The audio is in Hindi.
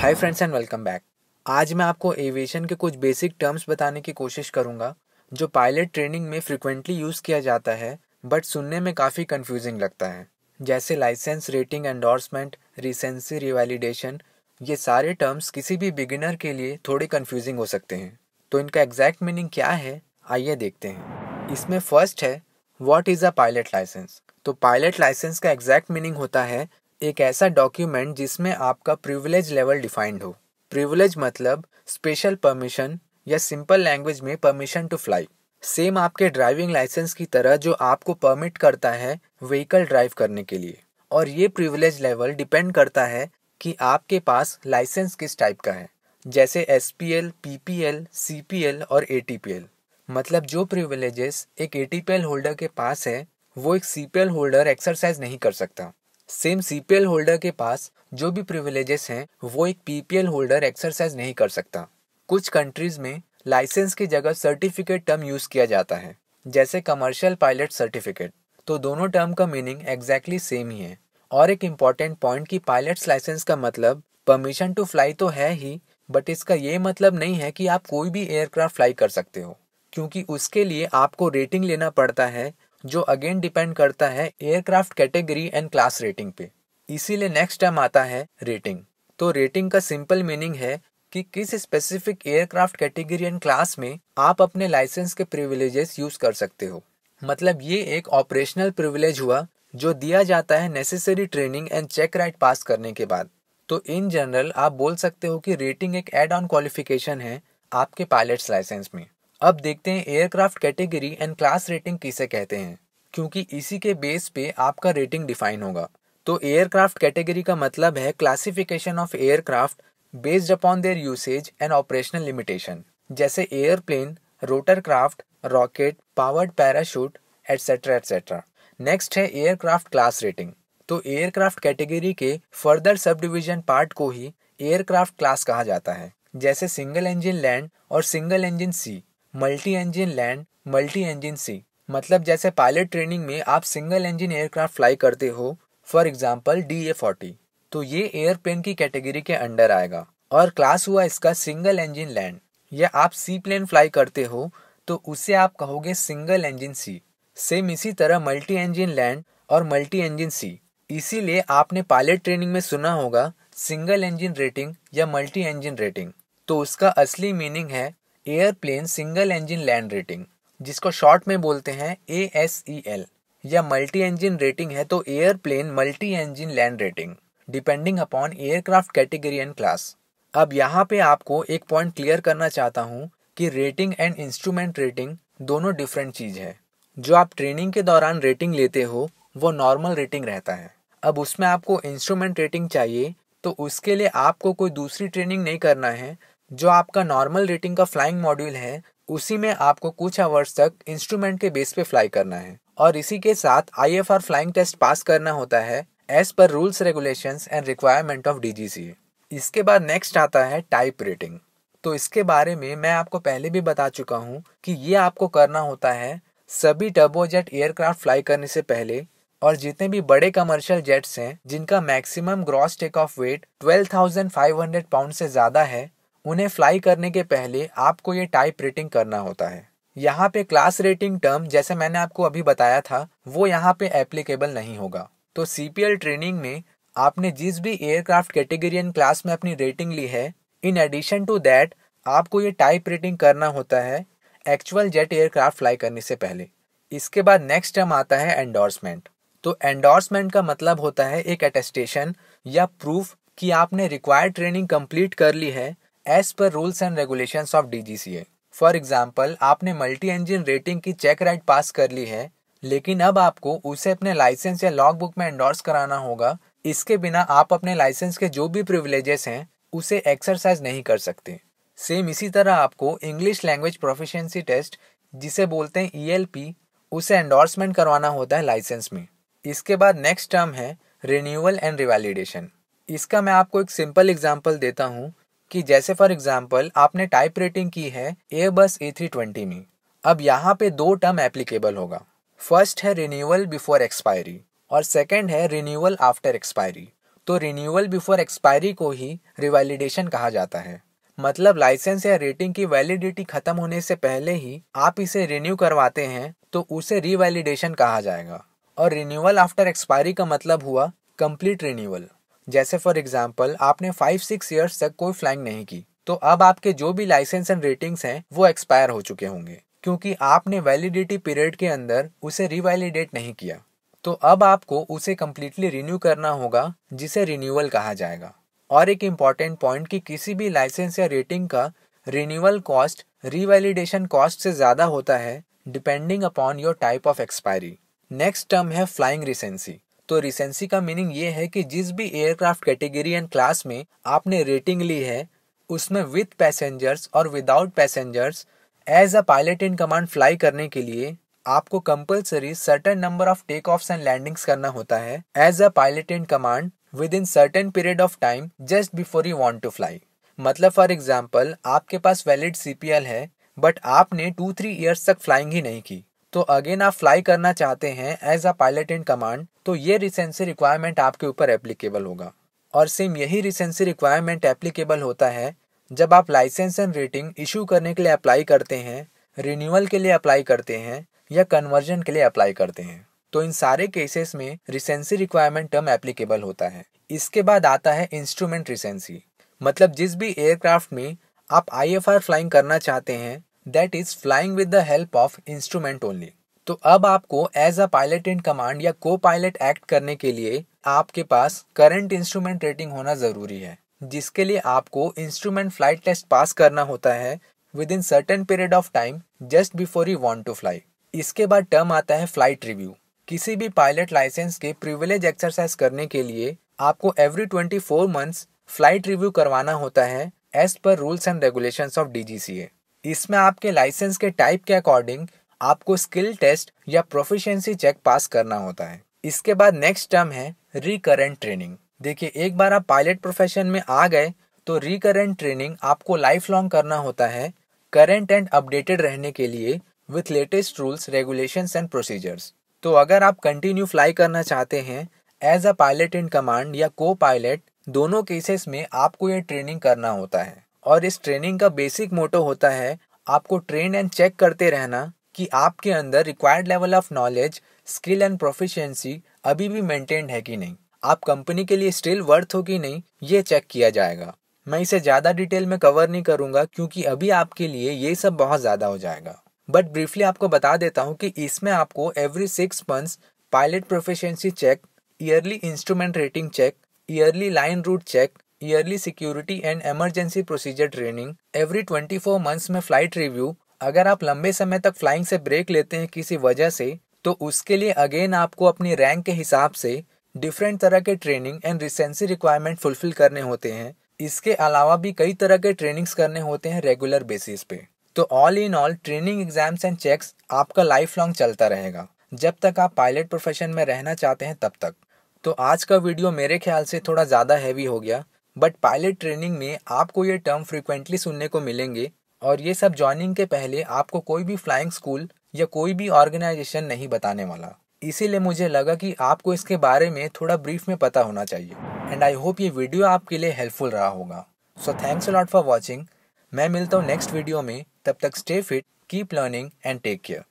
hi friends and welcome back आज मैं आपको एविएशन के कुछ बेसिक टर्म्स बताने की कोशिश करूंगा जो पायलट ट्रेनिंग में फ्रिक्वेंटली यूज़ किया जाता है बट सुनने में काफ़ी कंफ्यूजिंग लगता है जैसे licence rating endorsement recency revalidation ये सारे टर्म्स किसी भी बिगिनर के लिए थोड़े कंफ्यूजिंग हो सकते हैं तो इनका एग्जैक्ट मीनिंग क्या है आइए देखते हैं इसमें फर्स्ट है what is a pilot licence तो पायलट लाइसेंस का एग्जैक्ट मीनिंग होता है एक ऐसा डॉक्यूमेंट जिसमें आपका प्रिविलेज लेवल डिफाइंड हो प्रिविलेज मतलब स्पेशल परमिशन या सिंपल लैंग्वेज में परमिशन टू फ्लाई सेम आपके ड्राइविंग लाइसेंस की तरह जो आपको परमिट करता है व्हीकल ड्राइव करने के लिए और ये प्रिविलेज लेवल डिपेंड करता है कि आपके पास लाइसेंस किस टाइप का है जैसे S P L P P L C P L और ए टी पी एल मतलब जो प्रिविलेजेस एक A T P L holder के पास है वो एक C P L holder exercise नहीं कर सकता सेम सीपीएल होल्डर के पास जो भी प्रिविलेजेस हैं वो एक पीपीएल होल्डर एक्सरसाइज नहीं कर सकता कुछ कंट्रीज में लाइसेंस की जगह सर्टिफिकेट टर्म यूज किया जाता है जैसे कमर्शियल पायलट सर्टिफिकेट तो दोनों टर्म का मीनिंग एग्जैक्टली सेम ही है और एक इम्पॉर्टेंट पॉइंट कि पायलट्स लाइसेंस का मतलब परमिशन टू फ्लाई तो है ही बट इसका ये मतलब नहीं है कि आप कोई भी एयरक्राफ्ट फ्लाई कर सकते हो क्योंकि उसके लिए आपको रेटिंग लेना पड़ता है जो अगेन डिपेंड करता है aircraft category and class rating पे इसीलिए नेक्स्ट टाइम आता है रेटिंग तो रेटिंग का सिंपल मीनिंग है कि किस specific aircraft category and class में आप अपने लाइसेंस के प्रिविलेजेस यूज कर सकते हो मतलब ये एक ऑपरेशनल प्रिविलेज हुआ जो दिया जाता है necessary training and check ride pass करने के बाद तो इन जनरल आप बोल सकते हो कि रेटिंग एक एड ऑन क्वालिफिकेशन है आपके पायलट्स लाइसेंस में अब देखते हैं aircraft category and class rating किसे कहते हैं क्योंकि इसी के बेस पे आपका रेटिंग डिफाइन होगा तो एयरक्राफ्ट कैटेगरी का मतलब है classification of aircraft based upon their usage and operational limitation जैसे airplane rotor craft rocket powered parachute etcetera etcetera next है एयरक्राफ्ट क्लास रेटिंग तो एयरक्राफ्ट कैटेगरी के फर्दर सब डिविजन पार्ट को ही एयरक्राफ्ट क्लास कहा जाता है जैसे सिंगल इंजन लैंड और single engine sea multi engine land multi engine sea मतलब जैसे पायलट ट्रेनिंग में आप सिंगल इंजन एयरक्राफ्ट फ्लाई करते हो for example D A forty तो ये एयरप्लेन की कैटेगरी के अंडर आएगा और क्लास हुआ इसका सिंगल इंजन लैंड या आप सी प्लेन फ्लाई करते हो तो उसे आप कहोगे सिंगल इंजन सी सेम इसी तरह मल्टी इंजन लैंड और मल्टी इंजन सी इसीलिए आपने पायलट ट्रेनिंग में सुना होगा सिंगल इंजन रेटिंग या मल्टी इंजन रेटिंग तो उसका असली मीनिंग है airplane single engine land rating जिसको शॉर्ट में बोलते हैं ए एस ई एल या मल्टी इंजन रेटिंग है तो airplane multi engine land rating depending upon aircraft category and class अब यहाँ पे आपको एक पॉइंट क्लियर करना चाहता हूँ कि रेटिंग एंड इंस्ट्रूमेंट रेटिंग दोनों डिफरेंट चीज़ है जो आप ट्रेनिंग के दौरान रेटिंग लेते हो वो नॉर्मल रेटिंग रहता है अब उसमें आपको इंस्ट्रूमेंट रेटिंग चाहिए तो उसके लिए आपको कोई दूसरी ट्रेनिंग नहीं करना है जो आपका नॉर्मल रेटिंग का फ्लाइंग मॉड्यूल है उसी में आपको कुछ आवर्स तक इंस्ट्रूमेंट के बेस पे फ्लाई करना है और इसी के साथ I F R flying test pass करना होता है as per rules regulation and requirement of D G C इसके बाद नेक्स्ट आता है टाइप रेटिंग तो इसके बारे में मैं आपको पहले भी बता चुका हूँ कि ये आपको करना होता है सभी टर्बोजेट एयरक्राफ्ट फ्लाई करने से पहले और जितने भी बड़े कमर्शियल जेट्स हैं जिनका maximum gross take off weight 12,500 pound से ज़्यादा है उन्हें फ्लाई करने के पहले आपको ये टाइप रेटिंग करना होता है यहाँ पे क्लास रेटिंग टर्म जैसे मैंने आपको अभी बताया था वो यहाँ पे एप्लीकेबल नहीं होगा तो सीपीएल ट्रेनिंग में आपने जिस भी एयरक्राफ्ट कैटेगरी एंड क्लास में अपनी रेटिंग ली है इन एडिशन टू दैट आपको ये टाइप रेटिंग करना होता है एक्चुअल जेट एयरक्राफ्ट फ्लाई करने से पहले इसके बाद नेक्स्ट टर्म आता है एंडोर्समेंट तो एंडोर्समेंट का मतलब होता है एक अटेस्टेशन या प्रूफ कि आपने रिक्वायर्ड ट्रेनिंग कंप्लीट कर ली है as per rules and regulation of DGCA for example आपने मल्टी इंजिन रेटिंग की चेक राइट पास कर ली है लेकिन अब आपको उसे अपने लाइसेंस या लॉग बुक में एंडोर्स कराना होगा इसके बिना आप अपने लाइसेंस के जो भी प्रिविलेजेस हैं उसे एक्सरसाइज नहीं कर सकते सेम इसी तरह आपको इंग्लिश लैंग्वेज प्रोफिशेंसी टेस्ट जिसे बोलते हैं ई e उसे एंडोर्समेंट करवाना होता है लाइसेंस में इसके बाद नेक्स्ट टर्म है रिन्यूअल एंड रिवैलिडेशन इसका मैं आपको एक सिंपल एग्जाम्पल देता हूँ कि जैसे फॉर एग्जाम्पल आपने टाइप रेटिंग की है ए बस ए थ्री ट्वेंटी में अब यहाँ पे दो टर्म एप्लीकेबल होगा फर्स्ट है रिन्यूअल बिफोर एक्सपायरी और सेकेंड है रिन्यूअल आफ्टर एक्सपायरी तो रिन्यूअल बिफोर एक्सपायरी को ही रिवैलिडेशन कहा जाता है मतलब लाइसेंस या रेटिंग की वैलिडिटी खत्म होने से पहले ही आप इसे रिन्यू करवाते हैं तो उसे रिवैलिडेशन कहा जाएगा और रिन्यूअल आफ्टर एक्सपायरी का मतलब हुआ कंप्लीट रिन्यूअल जैसे फॉर एग्जाम्पल आपने फाइव सिक्स ईयर्स तक कोई फ्लाइंग नहीं की तो अब आपके जो भी लाइसेंस एंड रेटिंग्स हैं वो एक्सपायर हो चुके होंगे क्योंकि आपने वैलिडिटी पीरियड के अंदर उसे रिवैलिडेट नहीं किया तो अब आपको उसे कम्प्लीटली रिन्यू करना होगा जिसे रिन्यूअल कहा जाएगा और एक इम्पॉर्टेंट पॉइंट कि किसी भी लाइसेंस या रेटिंग का रिन्यूअल कॉस्ट रिवैलिडेशन कॉस्ट से ज़्यादा होता है depending upon your type of expiry next term है फ्लाइंग रिसेंसी तो रिसेंसी का मीनिंग ये है कि जिस भी एयरक्राफ्ट कैटेगरी एंड क्लास में आपने रेटिंग ली है उसमें विथ पैसेंजर्स और without passengers as a pilot in command fly करने के लिए आपको compulsory certain number of take off and landings करना होता है as a pilot in command within certain period of time just before you want to fly मतलब फॉर एग्जाम्पल आपके पास वैलिड सी है बट आपने टू थ्री ईयर्स तक फ्लाइंग ही नहीं की तो अगेन आप फ्लाई करना चाहते हैं as a pilot in command तो ये रिसेंसी रिक्वायरमेंट आपके ऊपर एप्लीकेबल होगा और सेम यही रिसेंसी रिक्वायरमेंट एप्लीकेबल होता है जब आप लाइसेंस एंड रेटिंग इशू करने के लिए अप्लाई करते हैं रिन्यूअल के लिए अप्लाई करते हैं या कन्वर्जन के लिए अप्लाई करते हैं तो इन सारे केसेस में रिसेंसी रिक्वायरमेंट टर्म एप्लीकेबल होता है इसके बाद आता है इंस्ट्रूमेंट रिसेंसी मतलब जिस भी एयरक्राफ्ट में आप आई फ्लाइंग करना चाहते हैं that is flying with the help of instrument only तो अब आपको as a pilot in command या को पायलट एक्ट करने के लिए आपके पास करंट इंस्ट्रूमेंट रेटिंग होना जरूरी है जिसके लिए आपको इंस्ट्रूमेंट फ्लाइट टेस्ट पास करना होता है within certain period of time just before you want to fly इसके बाद टर्म आता है फ्लाइट रिव्यू किसी भी पायलट लाइसेंस के प्रिविलेज एक्सरसाइज करने के लिए आपको every twenty four months flight review करवाना होता है as per rules and regulation of DGCA इसमें आपके लाइसेंस के टाइप के अकॉर्डिंग आपको स्किल टेस्ट या प्रोफिशेंसी चेक पास करना होता है इसके बाद नेक्स्ट टर्म है रिकरेंट ट्रेनिंग देखिए एक बार आप पायलट प्रोफेशन में आ गए तो रिकरेंट ट्रेनिंग आपको लाइफ लॉन्ग करना होता है करेंट एंड अपडेटेड रहने के लिए with latest rules regulation and procedures तो अगर आप कंटिन्यू फ्लाई करना चाहते हैं as a pilot in command या को पायलट दोनों केसेस में आपको ये ट्रेनिंग करना होता है और इस ट्रेनिंग का बेसिक मोटो होता है आपको ट्रेन एंड चेक करते रहना कि आपके अंदर required level of knowledge skill and proficiency अभी भी मेंटेन्ड है कि नहीं आप कंपनी के लिए स्टिल वर्थ हो कि नहीं ये चेक किया जाएगा मैं इसे ज़्यादा डिटेल में कवर नहीं करूँगा क्योंकि अभी आपके लिए ये सब बहुत ज़्यादा हो जाएगा बट ब्रीफली आपको बता देता हूँ कि इसमें आपको every six months pilot proficiency check yearly instrument rating check yearly line route check yearly security and emergency procedure training every twenty four months में फ्लाइट रिव्यू अगर आप लंबे समय तक फ्लाइंग से ब्रेक लेते हैं किसी वजह से तो उसके लिए अगेन आपको अपनी रैंक के हिसाब से डिफरेंट तरह के training and recency requirement fulfil करने होते हैं इसके अलावा भी कई तरह के ट्रेनिंग्स करने होते हैं रेगुलर बेसिस पे तो all in all training exams and checks आपका लाइफ लॉन्ग चलता रहेगा जब तक आप पायलट प्रोफेशन में रहना चाहते हैं तब तक तो आज का वीडियो मेरे ख्याल से थोड़ा ज़्यादा हैवी हो गया बट पायलट ट्रेनिंग में आपको ये टर्म फ्रिक्वेंटली सुनने को मिलेंगे और ये सब ज्वाइनिंग के पहले आपको कोई भी फ्लाइंग स्कूल या कोई भी ऑर्गेनाइजेशन नहीं बताने वाला इसीलिए मुझे लगा कि आपको इसके बारे में थोड़ा ब्रीफ में पता होना चाहिए एंड आई होप ये वीडियो आपके लिए हेल्पफुल रहा होगा so thanks lot for watching मैं मिलता हूँ नेक्स्ट वीडियो में तब तक stay fit keep learning and take care